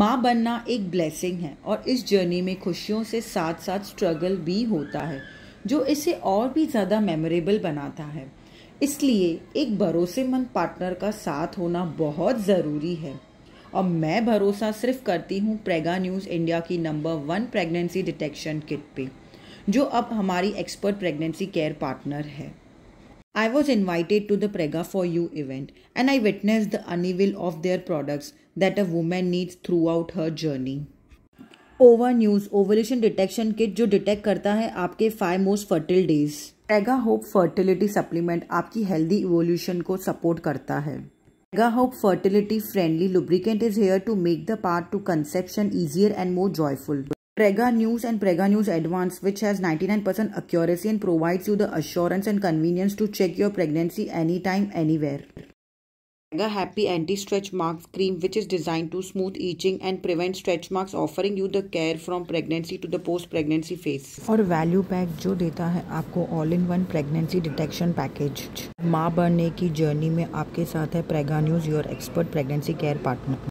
माँ बनना एक ब्लेसिंग है और इस जर्नी में खुशियों से साथ साथ स्ट्रगल भी होता है जो इसे और भी ज़्यादा मेमोरेबल बनाता है इसलिए एक भरोसेमंद पार्टनर का साथ होना बहुत ज़रूरी है और मैं भरोसा सिर्फ करती हूँ प्रेगा न्यूज़ इंडिया की number one pregnancy detection kit पे जो अब हमारी एक्सपर्ट प्रेगनेंसी केयर पार्टनर है I was invited to the Prega for You event and I witnessed the unveil of their products that a woman needs throughout her journey. Ova News ovulation detection kit जो detect करता है आपके five most fertile days एगा hope fertility supplement आपकी healthy ovulation को support करता है एगा hope fertility friendly lubricant is here to make the path to conception easier and more joyful Prega News and Prega News Advance, which has 99% accuracy and provides you the assurance and convenience to check your pregnancy anytime, anywhere. Prega Happy Anti-Stretch Marks Cream, which is designed to smooth itching and prevent stretch marks, offering you the care from pregnancy to the post-pregnancy phase. Or value pack, which देता है all in one pregnancy detection package. Ma माँ journey, की journey में आपके साथ है प्रेगा news your expert